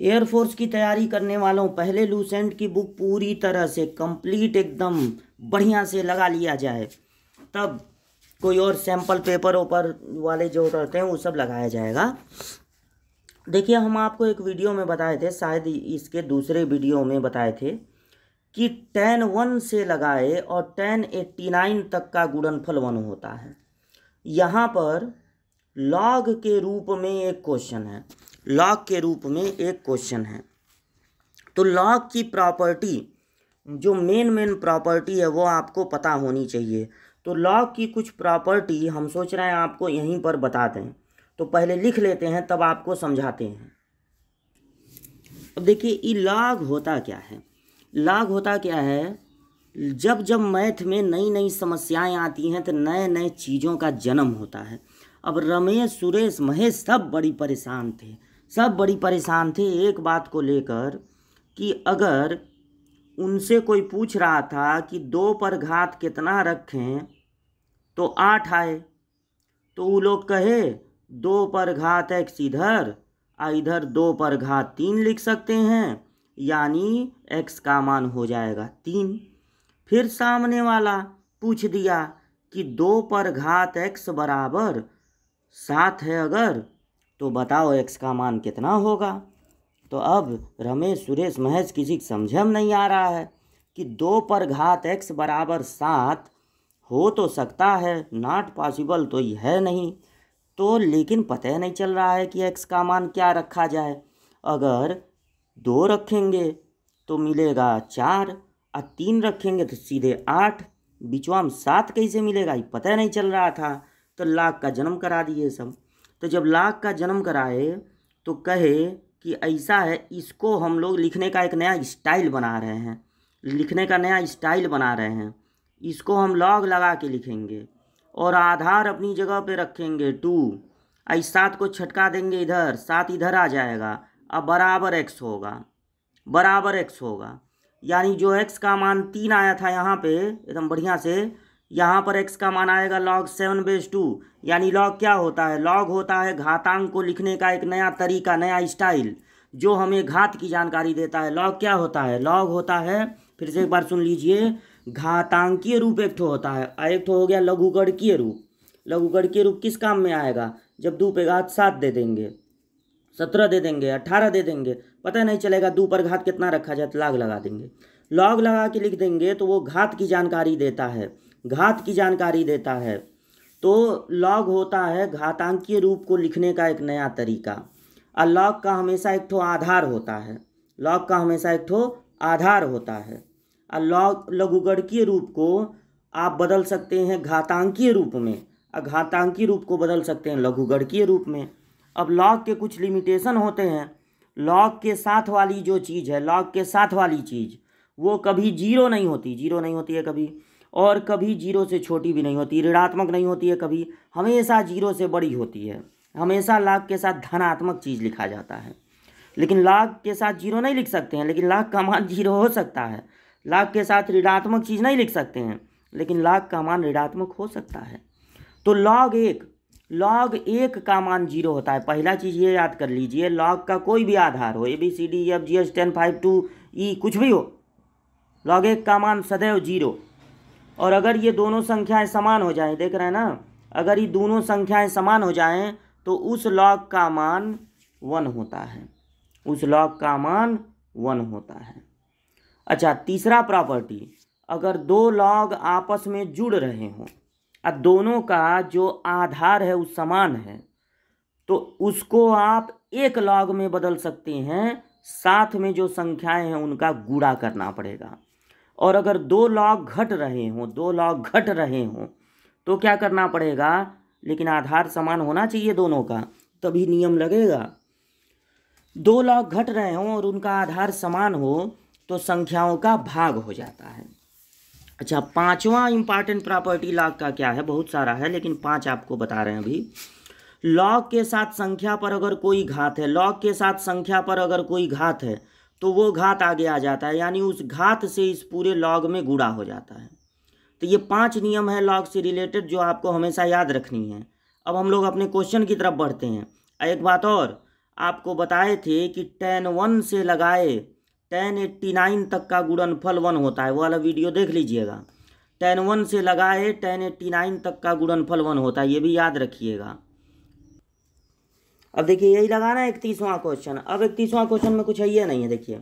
air force की तैयारी करने वालों पहले लूसेंट की बुक पूरी तरह से कंप्लीट एकदम बढ़िया से लगा लिया जाए तब कोई और सैम्पल पेपर ओपर वाले जो रहते हैं वो सब लगाया जाएगा देखिए हम आपको एक वीडियो में बताए थे शायद इसके दूसरे वीडियो में बताए थे कि टेन वन से लगाए और टेन एट्टी नाइन तक का गुड़नफल वन होता है यहाँ पर लॉग के रूप में एक क्वेश्चन है लॉक के रूप में एक क्वेश्चन है तो लॉक की प्रॉपर्टी जो मेन मेन प्रॉपर्टी है वो आपको पता होनी चाहिए तो लॉक की कुछ प्रॉपर्टी हम सोच रहे हैं आपको यहीं पर बता दें तो पहले लिख लेते हैं तब आपको समझाते हैं अब देखिए ये लॉग होता क्या है लॉग होता क्या है जब जब मैथ में नई नई समस्याएं आती हैं तो नए नए चीज़ों का जन्म होता है अब रमेश सुरेश महेश सब बड़ी परेशान थे सब बड़ी परेशान थे एक बात को लेकर कि अगर उनसे कोई पूछ रहा था कि दो पर घात कितना रखें तो आठ आए तो वो लोग कहे दो पर घात एक्स इधर आ इधर दो पर घात तीन लिख सकते हैं यानी एक्स का मान हो जाएगा तीन फिर सामने वाला पूछ दिया कि दो पर घात एक्स बराबर सात है अगर तो बताओ एक्स का मान कितना होगा तो अब रमेश सुरेश महेश किसी समझ में नहीं आ रहा है कि दो पर घात एक्स बराबर सात हो तो सकता है नॉट पॉसिबल तो यह है नहीं तो लेकिन पता ही नहीं चल रहा है कि एक्स का मान क्या रखा जाए अगर दो रखेंगे तो मिलेगा चार और तीन रखेंगे तो सीधे आठ बिचवा में सात कैसे मिलेगा ये पता ही नहीं चल रहा था तो लाख का जन्म करा दिए सब तो जब लाख का जन्म कराए तो कहे कि ऐसा है इसको हम लोग लिखने का एक नया स्टाइल बना रहे हैं लिखने का नया स्टाइल बना रहे हैं इसको हम लॉग लगा के लिखेंगे और आधार अपनी जगह पे रखेंगे टू आई सात को छटका देंगे इधर सात इधर आ जाएगा अब बराबर एक्स होगा बराबर एक्स होगा यानी जो एक्स का मान तीन आया था यहाँ पे एकदम बढ़िया से यहाँ पर x का मान आएगा log सेवन बेस टू यानी log क्या होता है log होता है घातांक को लिखने का एक नया तरीका नया स्टाइल जो हमें घात की जानकारी देता है log क्या होता है log होता है फिर से एक बार सुन लीजिए घातांकीय रूप एक ठो होता है एक ठो हो गया लघुगढ़ रूप लघुगणकीय रूप किस काम में आएगा जब दो पे घात सात दे देंगे सत्रह दे देंगे अट्ठारह दे देंगे पता नहीं चलेगा दो पर घात कितना रखा जाए तो लाग लगा देंगे लॉग लगा के लिख देंगे तो वो घात की जानकारी देता है घात की जानकारी देता है तो लॉग होता है घातांकीय रूप को लिखने का एक नया तरीका और लॉग का हमेशा एक ठो आधार होता है लॉग का हमेशा एक ठो आधार होता है और लॉग लघुगणकीय रूप को आप बदल सकते हैं घातांकीय रूप में और घातांकीय रूप को बदल सकते हैं लघुगणकीय रूप में अब लॉग के कुछ लिमिटेशन होते हैं लॉग के साथ वाली जो चीज़ है लॉग के साथ वाली चीज़ वो कभी जीरो नहीं होती जीरो नहीं होती है कभी और कभी जीरो से छोटी भी नहीं होती ऋणात्मक नहीं होती है कभी हमेशा जीरो से बड़ी होती है हमेशा लाख के साथ धनात्मक चीज़ लिखा जाता है लेकिन लाख के साथ जीरो नहीं लिख सकते हैं लेकिन लाख का मान जीरो हो सकता है लाख के साथ ऋणात्मक चीज़ नहीं लिख सकते हैं लेकिन लाख का मान ऋणात्मक हो सकता है तो लॉग एक लॉग एक का मान जीरो होता है पहला चीज़ ये याद कर लीजिए लॉग का कोई भी आधार हो A B C D F G S ten five two E कुछ भी हो लॉग एक का मान सदैव जीरो और अगर ये दोनों संख्याएं समान हो जाएं देख रहे हैं ना अगर ये दोनों संख्याएं समान हो जाएं तो उस लॉग का मान वन होता है उस लॉग का मान वन होता है अच्छा तीसरा प्रॉपर्टी अगर दो लॉग आपस में जुड़ रहे हों और दोनों का जो आधार है वो समान है तो उसको आप एक लॉग में बदल सकते हैं साथ में जो संख्याएं हैं उनका गुड़ा करना पड़ेगा और अगर दो लॉग घट रहे हों दो लॉग घट रहे हों तो क्या करना पड़ेगा लेकिन आधार समान होना चाहिए दोनों का तभी नियम लगेगा दो लॉग घट रहे हों और उनका आधार समान हो तो संख्याओं का भाग हो जाता है अच्छा पांचवा इंपॉर्टेंट प्रॉपर्टी लॉग का क्या है बहुत सारा है लेकिन पांच आपको बता रहे हैं अभी लॉग के साथ संख्या पर अगर कोई घात है लॉग के साथ संख्या पर अगर कोई घात है तो वो घात आगे आ जाता है यानी उस घात से इस पूरे लॉग में गुड़ा हो जाता है तो ये पांच नियम है लॉग से रिलेटेड जो आपको हमेशा याद रखनी है अब हम लोग अपने क्वेश्चन की तरफ बढ़ते हैं एक बात और आपको बताए थे कि टेन वन से लगाए टेन एट्टी नाइन तक का गुड़नफल वन होता है वो वाला वीडियो देख लीजिएगा टेन वन से लगाए टेन एट्टी नाइन तक का गुड़नफल वन होता है ये भी याद रखिएगा अब देखिए यही लगाना है इकतीसवां क्वेश्चन अब इकतीसवां क्वेश्चन में कुछ है ये नहीं है देखिए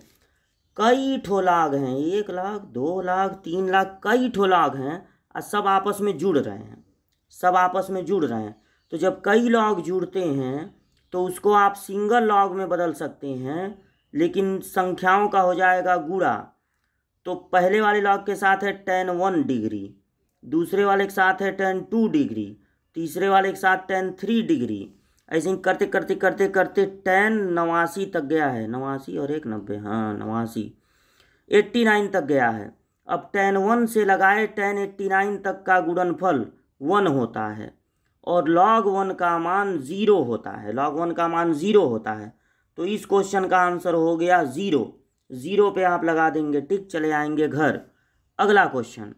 कई ठोलाग हैं एक लाख दो लाख तीन लाख कई ठोलाग हैं और सब आपस में जुड़ रहे हैं सब आपस में जुड़ रहे हैं तो जब कई लॉग जुड़ते हैं तो उसको आप सिंगल लॉग में बदल सकते हैं लेकिन संख्याओं का हो जाएगा गुड़ा तो पहले वाले लॉग के साथ है टेन वन डिग्री दूसरे वाले के साथ है टेन टू डिग्री तीसरे वाले के साथ टेन थ्री डिग्री ऐसे ही करते करते करते करते टेन नवासी तक गया है नवासी और एक नब्बे हाँ नवासी एट्टी नाइन तक गया है अब टेन वन से लगाए टेन एट्टी नाइन तक का गुणनफल वन होता है और लॉग वन का मान ज़ीरो होता है लॉग वन का मान ज़ीरो होता है तो इस क्वेश्चन का आंसर हो गया ज़ीरो ज़ीरो पे आप लगा देंगे टिक चले आएंगे घर अगला क्वेश्चन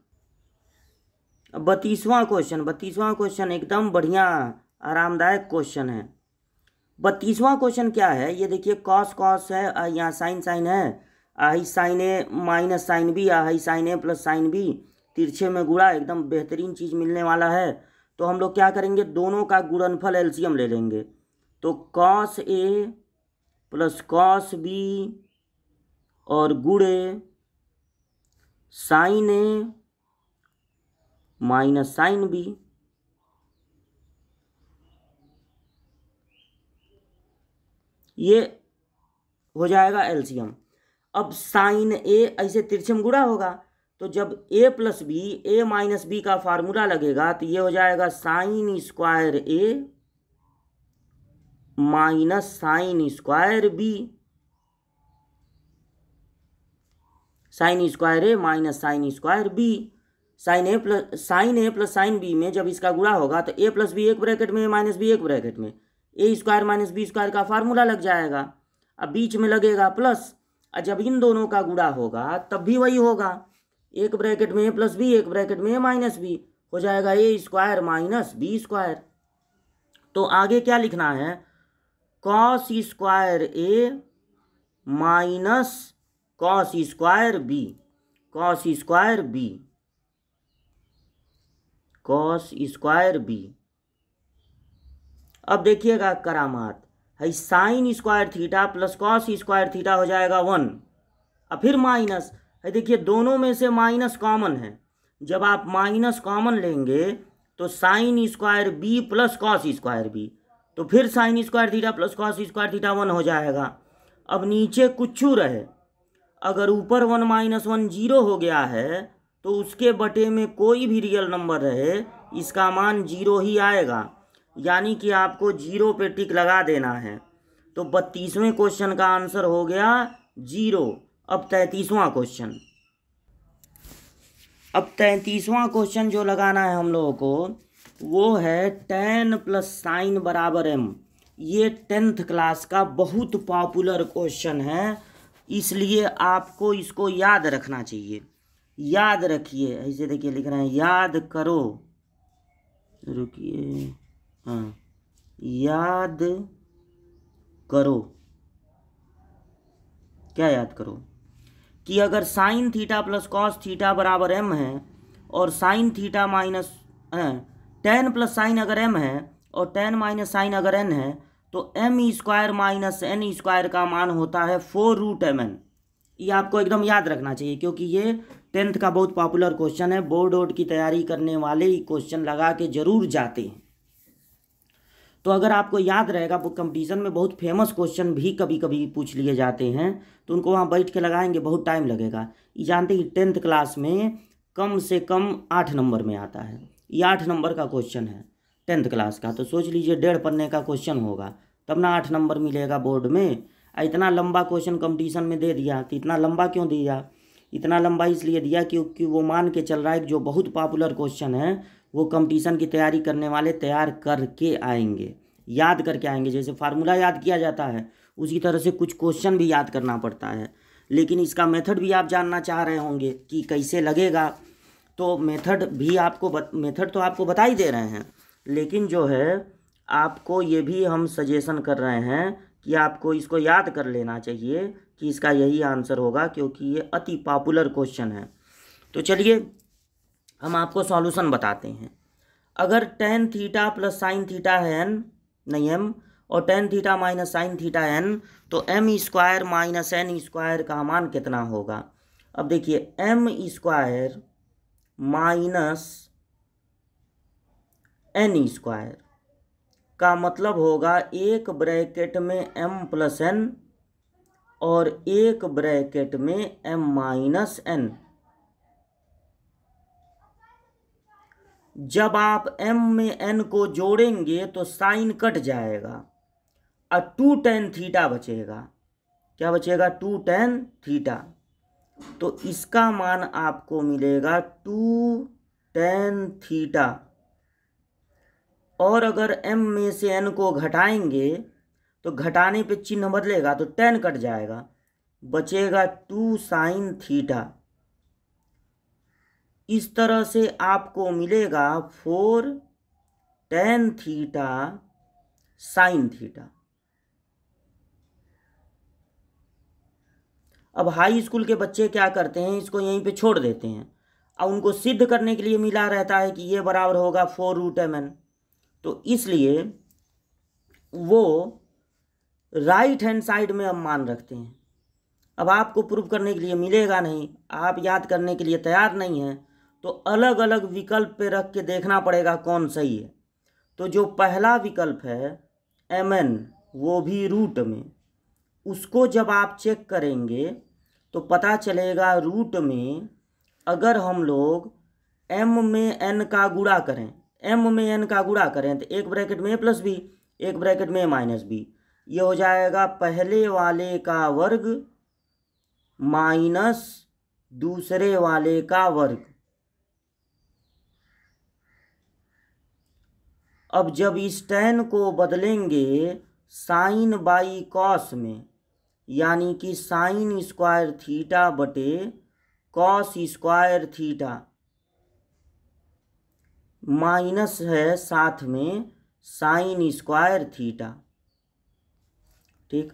बत्तीसवां क्वेश्चन बत्तीसवां क्वेश्चन एकदम बढ़िया आरामदायक क्वेश्चन है बत्तीसवां क्वेश्चन क्या है ये देखिए कॉस कॉस है यहाँ साइन साइन है आई sine A minus sine B आई sine A plus sine B तिरछे में गुड़ा एकदम बेहतरीन चीज़ मिलने वाला है तो हम लोग क्या करेंगे दोनों का गुणनफल एल्सियम ले लेंगे तो cos A plus cos B और गुड़े sine A minus sine B ये हो जाएगा एल्सियम अब साइन ए ऐसे तिरछम गुड़ा होगा तो जब A plus B A minus B का फार्मूला लगेगा तो ये हो जाएगा sine square A minus sine square B sine square A minus sine square B sine A plus sine A plus sine B में जब इसका गुड़ा होगा तो ए प्लस बी एक ब्रैकेट में माइनस बी एक ब्रैकेट में A square minus B square का फार्मूला लग जाएगा अब बीच में लगेगा प्लस और जब इन दोनों का गुड़ा होगा तब भी वही होगा एक ब्रैकेट में ए प्लस बी एक ब्रैकेट में ए माइनस बी हो जाएगा A square minus B square तो आगे क्या लिखना है cos square A minus cos square B cos square B cos square B अब देखिएगा करामात भाई sine square theta plus cos square theta हो जाएगा वन और फिर माइनस है देखिए दोनों में से माइनस कॉमन है जब आप माइनस कॉमन लेंगे तो sine square B plus cos square B तो फिर sine square theta plus cos square theta one हो जाएगा अब नीचे कुछ रहे अगर ऊपर वन माइनस वन जीरो हो गया है तो उसके बटे में कोई भी रियल नंबर रहे इसका मान जीरो ही आएगा यानी कि आपको जीरो पे टिक लगा देना है तो बत्तीसवें क्वेश्चन का आंसर हो गया जीरो अब तैंतीसवां क्वेश्चन अब तैंतीसवां क्वेश्चन जो लगाना है हम लोगों को वो है टेन प्लस साइन बराबर एम ये टेंथ क्लास का बहुत पॉपुलर क्वेश्चन है इसलिए आपको इसको याद रखना चाहिए याद रखिए ऐसे देखिए लिख रहे हैं याद करो रुकिए हाँ याद करो क्या याद करो कि अगर sine theta plus cos theta बराबर एम है और sine theta minus tan plus sine अगर एम है और टेन माइनस साइन अगर एन है तो M square minus N square का मान होता है फोर रूट एम एन ये आपको एकदम याद रखना चाहिए क्योंकि ये टेंथ का बहुत पॉपुलर क्वेश्चन है बोर्ड वोर्ड की तैयारी करने वाले ही क्वेश्चन लगा के जरूर जाते हैं तो अगर आपको याद रहेगा बुक कंपटीशन में बहुत फेमस क्वेश्चन भी कभी कभी पूछ लिए जाते हैं तो उनको वहाँ बैठ के लगाएंगे बहुत टाइम लगेगा ये जानते हैं कि टेंथ क्लास में कम से कम आठ नंबर में आता है ये आठ नंबर का क्वेश्चन है टेंथ क्लास का तो सोच लीजिए डेढ़ पन्ने का क्वेश्चन होगा तब ना आठ नंबर मिलेगा बोर्ड में इतना लंबा क्वेश्चन कंपटीशन में दे दिया तो इतना लंबा क्यों दिया इतना लंबा इसलिए दिया क्योंकि वो मान के चल रहा है कि जो बहुत पॉपुलर क्वेश्चन है वो कंपटीशन की तैयारी करने वाले तैयार करके आएंगे याद करके आएंगे जैसे फार्मूला याद किया जाता है उसी तरह से कुछ क्वेश्चन भी याद करना पड़ता है लेकिन इसका मेथड भी आप जानना चाह रहे होंगे कि कैसे लगेगा तो मेथड भी आपको मेथड तो आपको बता ही दे रहे हैं लेकिन जो है आपको ये भी हम सजेशन कर रहे हैं कि आपको इसको याद कर लेना चाहिए कि इसका यही आंसर होगा क्योंकि ये अति पॉपुलर क्वेश्चन है तो चलिए हम आपको सॉल्यूशन बताते हैं अगर tan theta plus sine theta है एन नहीं एम और tan theta minus sine theta N तो M square minus N square का मान कितना होगा अब देखिए M square minus N square का मतलब होगा एक ब्रैकेट में एम प्लस एन और एक ब्रैकेट में एम माइनस एन जब आप m में n को जोड़ेंगे तो साइन कट जाएगा और टू टेन थीटा बचेगा क्या बचेगा टू टेन थीटा तो इसका मान आपको मिलेगा टू टेन थीटा और अगर m में से n को घटाएंगे तो घटाने पे चिन्ह बदलेगा तो टेन कट जाएगा बचेगा टू साइन थीटा इस तरह से आपको मिलेगा four tan theta sine theta अब हाई स्कूल के बच्चे क्या करते हैं इसको यहीं पे छोड़ देते हैं और उनको सिद्ध करने के लिए मिला रहता है कि ये बराबर होगा फोर रूट एम एन तो इसलिए वो राइट हैंड साइड में अब मान रखते हैं अब आपको प्रूव करने के लिए मिलेगा नहीं आप याद करने के लिए तैयार नहीं हैं तो अलग अलग विकल्प पे रख के देखना पड़ेगा कौन सही है तो जो पहला विकल्प है एम एन वो भी रूट में उसको जब आप चेक करेंगे तो पता चलेगा रूट में अगर हम लोग एम में एन का गुड़ा करें एम में एन का गुड़ा करें तो एक ब्रैकेट में ए प्लस बी एक ब्रैकेट में ए माइनस बी ये हो जाएगा पहले वाले का वर्ग माइनस दूसरे वाले का वर्ग अब जब इस टैन को बदलेंगे साइन बाई कॉस में यानी कि साइन स्क्वायर थीटा बटे कॉस स्क्वायर थीटा माइनस है साथ में साइन स्क्वायर थीटा ठीक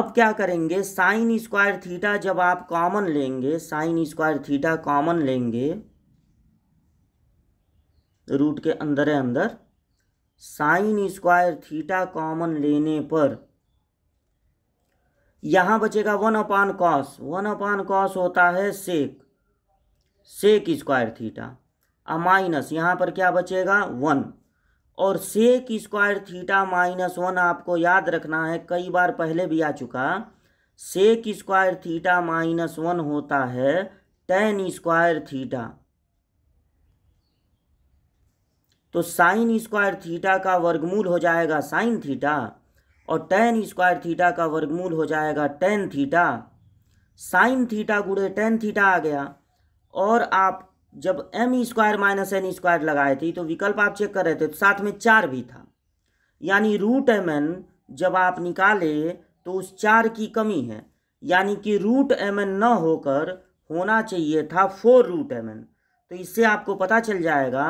अब क्या करेंगे साइन स्क्वायर थीटा जब आप कॉमन लेंगे साइन स्क्वायर थीटा कॉमन लेंगे रूट के अंदर अंदर साइन स्क्वायर थीटा कॉमन लेने पर यहाँ बचेगा one upon cos one upon cos होता है सेक सेक स्क्वायर थीटा और माइनस यहाँ पर क्या बचेगा वन और sec square theta minus one आपको याद रखना है कई बार पहले भी आ चुका sec square theta minus one होता है टेन स्क्वायर थीटा तो साइन स्क्वायर थीटा का वर्गमूल हो जाएगा साइन थीटा और टेन स्क्वायर थीटा का वर्गमूल हो जाएगा टेन थीटा साइन थीटा गुड़े टेन थीटा आ गया और आप जब M square minus N square लगाए थे तो विकल्प आप चेक कर रहे थे तो साथ में चार भी था यानी रूट एम एन जब आप निकाले तो उस चार की कमी है यानी कि रूट एम एन न होकर होना चाहिए था फोर रूट एम एन तो इससे आपको पता चल जाएगा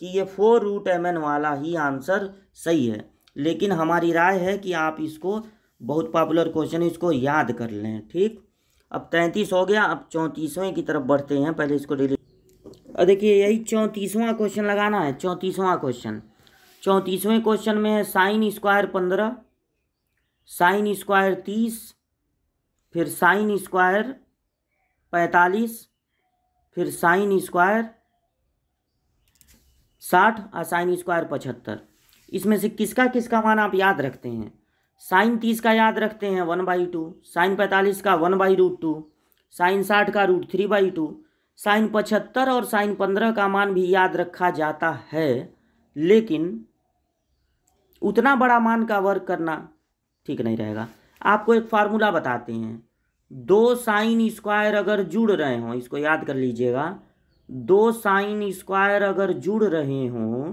कि ये फोर रूट एम एन वाला ही आंसर सही है लेकिन हमारी राय है कि आप इसको बहुत पॉपुलर क्वेश्चन इसको याद कर लें ठीक अब तैंतीस हो गया अब चौंतीसवें की तरफ बढ़ते हैं पहले इसको डिलीट देखिए यही चौंतीसवां क्वेश्चन लगाना है चौंतीसवां क्वेश्चन चौंतीसवें क्वेश्चन में है साइन स्क्वायर पंद्रह साइन स्क्वायर तीस फिर साइन स्क्वायर पैंतालीस फिर साइन स्क्वायर साठ और साइन स्क्वायर पचहत्तर इसमें से किसका किसका मान आप याद रखते हैं साइन तीस का याद रखते हैं वन बाई टू साइन पैंतालीस का one by root two sine साठ का root three by two sine पचहत्तर और साइन पंद्रह का मान भी याद रखा जाता है लेकिन उतना बड़ा मान का वर्क करना ठीक नहीं रहेगा आपको एक फार्मूला बताते हैं दो साइन स्क्वायर अगर जुड़ रहे हों इसको याद कर लीजिएगा दो साइन स्क्वायर अगर जुड़ रहे हों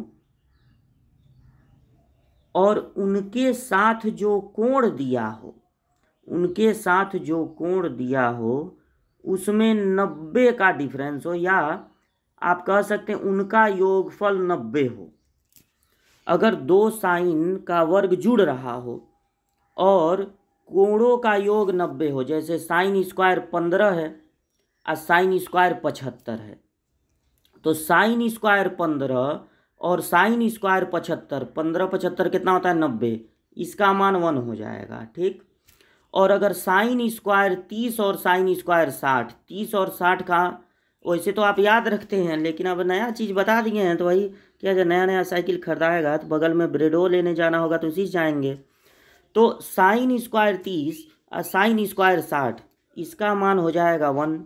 और उनके साथ जो कोण दिया हो उनके साथ जो कोण दिया हो उसमें नब्बे का डिफरेंस हो या आप कह सकते हैं उनका योगफल नब्बे हो अगर दो साइन का वर्ग जुड़ रहा हो और कोणों का योग नब्बे हो जैसे साइन स्क्वायर पंद्रह है और साइन स्क्वायर पचहत्तर है तो साइन स्क्वायर पंद्रह और साइन स्क्वायर पचहत्तर पंद्रह पचहत्तर कितना होता है नब्बे इसका मान वन हो जाएगा ठीक और अगर साइन स्क्वायर तीस और साइन स्क्वायर साठ तीस और साठ का वैसे तो आप याद रखते हैं लेकिन अब नया चीज़ बता दिए हैं तो वही क्या जब नया नया साइकिल खरीदाएगा तो बगल में ब्रेडो लेने जाना होगा तो उसी जाएंगे तो साइन स्क्वायर तीस और साइन स्क्वायर साठ इसका मान हो जाएगा वन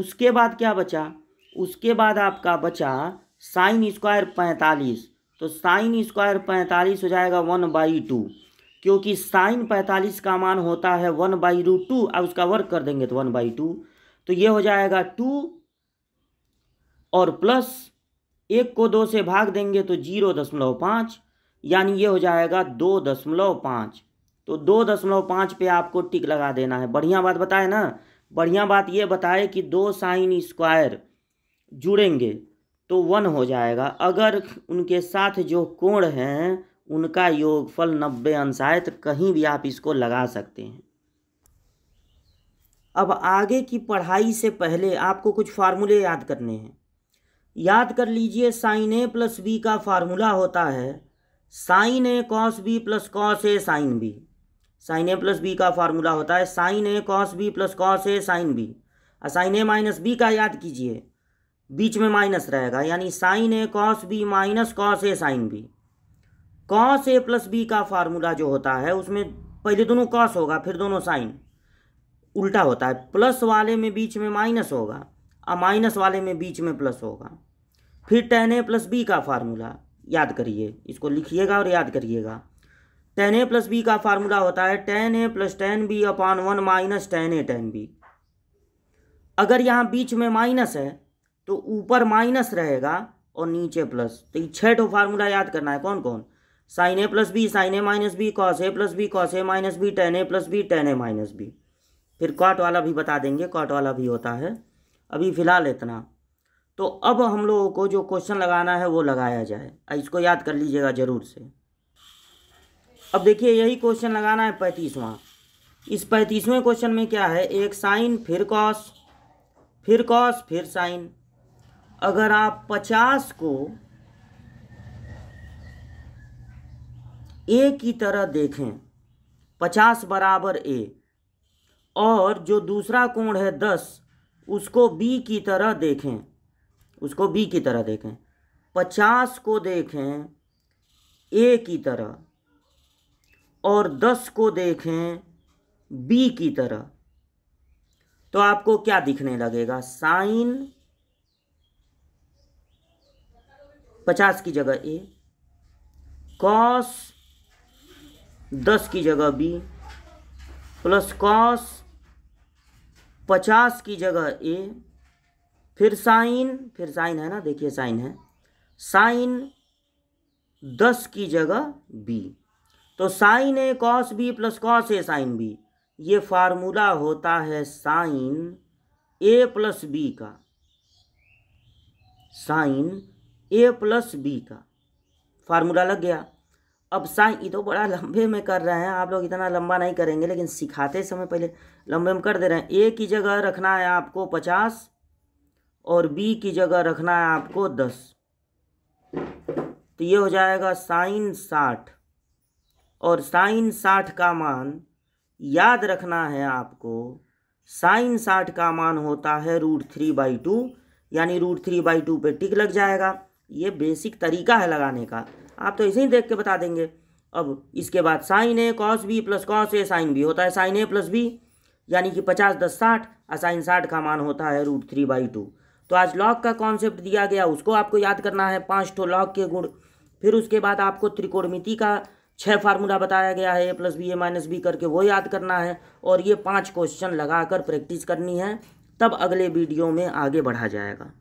उसके बाद क्या बचा उसके बाद आपका बचा साइन स्क्वायर पैंतालीस तो साइन स्क्वायर पैंतालीस हो जाएगा वन बाई टू क्योंकि साइन पैंतालीस का मान होता है वन बाई रू टू अब उसका वर्क कर देंगे तो वन बाई टू तो ये हो जाएगा टू और प्लस एक को दो से भाग देंगे तो जीरो दशमलव पाँच यानी ये हो जाएगा दो दशमलव पाँच तो दो दशमलव पाँच पे आपको टिक लगा देना है बढ़िया बात बताए ना बढ़िया बात ये बताए कि दो साइन स्क्वायर जुड़ेंगे तो वन हो जाएगा अगर उनके साथ जो कोण हैं उनका योगफल नब्बे अंश आए तो कहीं भी आप इसको लगा सकते हैं अब आगे की पढ़ाई से पहले आपको कुछ फार्मूले याद करने हैं याद कर लीजिए साइन ए प्लस बी का फार्मूला होता है sine A cos B plus cos A sine B sine A plus B का फार्मूला होता है sine A cos B plus cos A sine B और साइन ए माइनस बी का याद कीजिए बीच में माइनस रहेगा यानी sine A cos B minus cos A sine B cos A plus B का फार्मूला जो होता है उसमें पहले दोनों कॉस होगा फिर दोनों साइन उल्टा होता है प्लस वाले में बीच में माइनस होगा और माइनस वाले में बीच में प्लस होगा फिर टेन ए प्लस बी का फार्मूला याद करिए इसको लिखिएगा और याद करिएगा टेन ए प्लस बी का फार्मूला होता है tan A plus tan B upon one minus tan A tan B अगर यहाँ बीच में माइनस है तो ऊपर माइनस रहेगा और नीचे प्लस तो ये छः टो फार्मूला याद करना है कौन कौन sine A plus B sine A minus B cos A plus B cos A minus B tan A plus B tan A minus B फिर कॉट वाला भी बता देंगे कॉट वाला भी होता है अभी फ़िलहाल इतना तो अब हम लोगों को जो क्वेश्चन लगाना है वो लगाया जाए इसको याद कर लीजिएगा ज़रूर से अब देखिए यही क्वेश्चन लगाना है पैंतीसवां इस पैंतीसवें क्वेश्चन में क्या है एक साइन फिर कॉस फिर कॉस फिर साइन अगर आप पचास को ए की तरह देखें पचास बराबर ए और जो दूसरा कोण है दस उसको बी की तरह देखें उसको बी की तरह देखें पचास को देखें ए की तरह और दस को देखें बी की तरह तो आपको क्या दिखने लगेगा साइन पचास की जगह ए कॉस दस की जगह बी प्लस कॉस पचास की जगह ए फिर साइन फिर साइन है ना देखिए साइन है साइन दस की जगह बी तो sine A cos B plus cos A sine B ये फार्मूला होता है साइन ए प्लस बी का साइन ए प्लस बी का फार्मूला लग गया अब साइन ये तो बड़ा लंबे में कर रहे हैं आप लोग इतना लंबा नहीं करेंगे लेकिन सिखाते समय पहले लंबे में कर दे रहे हैं ए की जगह रखना है आपको पचास और बी की जगह रखना है आपको दस तो ये हो जाएगा साइन साठ और साइन साठ का मान याद रखना है आपको साइन साठ का मान होता है रूट थ्री बाई टू यानी रूट थ्री बाई टू पर टिक लग जाएगा ये बेसिक तरीका है लगाने का आप तो इसे ही देख के बता देंगे अब इसके बाद sine A cos B plus cos A sine B होता है साइन ए प्लस बी यानी कि पचास दस साठ और साइन साठ का मान होता है रूट थ्री बाई टू तो आज लॉग का कॉन्सेप्ट दिया गया उसको आपको याद करना है पाँच ठो लॉग के गुण फिर उसके बाद आपको त्रिकोणमिति का छः फार्मूला बताया गया है A plus B A minus B करके वो याद करना है और ये पाँच क्वेश्चन कर प्रैक्टिस करनी है तब अगले वीडियो में आगे बढ़ा जाएगा